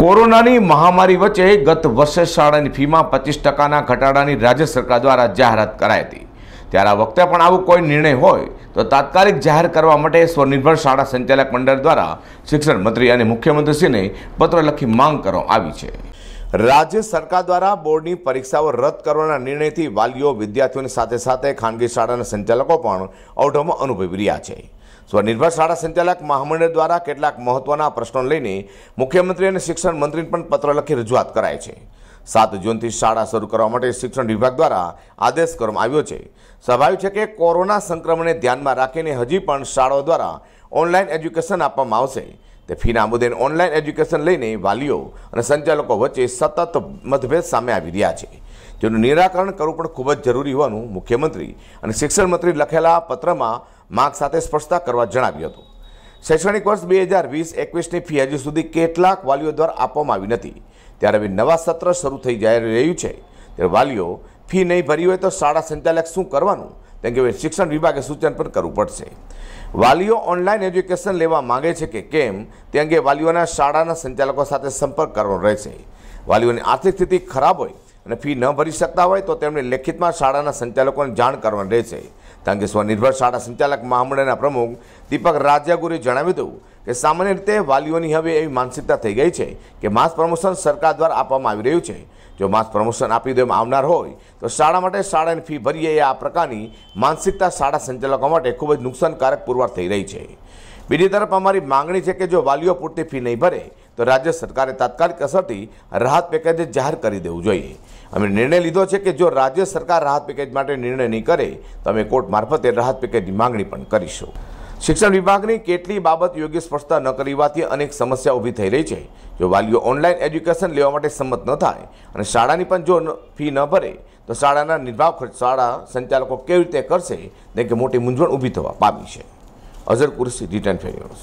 કોરોનાની મહામારી વચ્ચે ગત વર્ષે શાળાની ફીમાં પચીસ ટકાના ઘટાડાની રાજ્ય સરકાર દ્વારા જાહેરાત કરાઈ હતી ત્યારે આ વખતે પણ આવો કોઈ નિર્ણય હોય તો તાત્કાલિક જાહેર કરવા માટે સ્વનિર્ભર શાળા સંચાલક મંડળ દ્વારા શિક્ષણ મંત્રી અને મુખ્યમંત્રીશ્રીને પત્ર લખી માંગ કરવામાં આવી છે રાજ્ય સરકાર દ્વારા બોર્ડની પરીક્ષાઓ રદ કરવાના નિર્ણયથી વાલીઓ વિદ્યાર્થીઓની સાથે સાથે ખાનગી શાળાના સંચાલકો પણ અવઢમો અનુભવી રહ્યા છે સ્વનિર્ભર શાળા સંચાલક મહામંડળ દ્વારા કેટલાક મહત્વના પ્રશ્નો લઈને મુખ્યમંત્રી અને શિક્ષણ મંત્રીને પણ પત્ર લખી રજૂઆત કરાય છે સાત જૂનથી શાળા શરૂ કરવા માટે શિક્ષણ વિભાગ દ્વારા આદેશ કરવામાં આવ્યો છે સ્વાભાવિક છે કે કોરોના સંક્રમણને ધ્યાનમાં રાખીને હજી પણ શાળાઓ દ્વારા ઓનલાઈન એજ્યુકેશન આપવામાં આવશે તે ફીના મુદ્દે ઓનલાઈન એજ્યુકેશન લઈને વાલીઓ અને સંચાલકો વચ્ચે સતત મતભેદ સામે આવી રહ્યા છે જેનું નિરાકરણ કરવું પણ ખૂબ જ જરૂરી હોવાનું મુખ્યમંત્રી અને શિક્ષણ મંત્રી લખેલા પત્રમાં માંગ સાથે સ્પષ્ટતા કરવા જણાવ્યું હતું શૈક્ષણિક વર્ષ બે હજાર વીસ એકવીસની ફી હજુ સુધી કેટલાક વાલીઓ દ્વારા આપવામાં આવી નથી ત્યારે હવે નવા સત્ર શરૂ થઈ જઈ રહ્યું છે ત્યારે વાલીઓ ફી નહીં ભરી હોય તો શાળા સંચાલક શું કરવાનું તેમ કે શિક્ષણ વિભાગે સૂચન પણ કરવું પડશે વાલીઓ ઓનલાઈન એજ્યુકેશન લેવા માંગે છે કે કેમ તે અંગે વાલીઓના શાળાના સંચાલકો સાથે સંપર્ક કરવાનો રહેશે વાલીઓની આર્થિક સ્થિતિ ખરાબ હોય અને ફી ન ભરી શકતા હોય તો તેમણે લેખિતમાં શાળાના સંચાલકોને જાણ કરવાની રહેશે કારણ કે સ્વનિર્ભર શાળા સંચાલક મહામંડળના પ્રમુખ દીપક રાજ્યાગુરુએ જણાવ્યું હતું કે સામાન્ય રીતે વાલીઓની હવે એવી માનસિકતા થઈ ગઈ છે કે માસ પ્રમોશન સરકાર દ્વારા આપવામાં આવી રહ્યું છે જો માસ પ્રમોશન આપી દેવામાં આવનાર હોય તો શાળા માટે શાળાની ફી ભરીએ આ પ્રકારની માનસિકતા શાળા સંચાલકો માટે ખૂબ જ નુકસાનકારક પુરવાર થઈ રહી છે બીજી તરફ અમારી માંગણી છે કે જો વાલીઓ પૂરતી ફી નહીં ભરે તો રાજ્ય સરકારે તાત્કાલિક અસરથી રાહત પેકેજ જાહેર કરી દેવું જોઈએ અમે નિર્ણય લીધો છે કે જો રાજ્ય સરકાર રાહત પેકેજ માટે નિર્ણય નહીં કરે તો અમે કોર્ટ મારફતે રાહત પેકેજની માંગણી પણ કરીશું શિક્ષણ વિભાગની કેટલી બાબત યોગ્ય સ્પષ્ટતા ન કરી અનેક સમસ્યા ઊભી થઈ રહી છે જો વાલીઓ ઓનલાઈન એજ્યુકેશન લેવા માટે સંમત ન થાય અને શાળાની પણ જો ફી ન ભરે તો શાળાના નિર્વાહ ખર્ચ શાળા સંચાલકો કેવી રીતે કરશે તે કે મોટી મૂંઝવણ ઊભી થવા પામી છે અઝર કુરસી રિટર્ન ફેરિયર્સ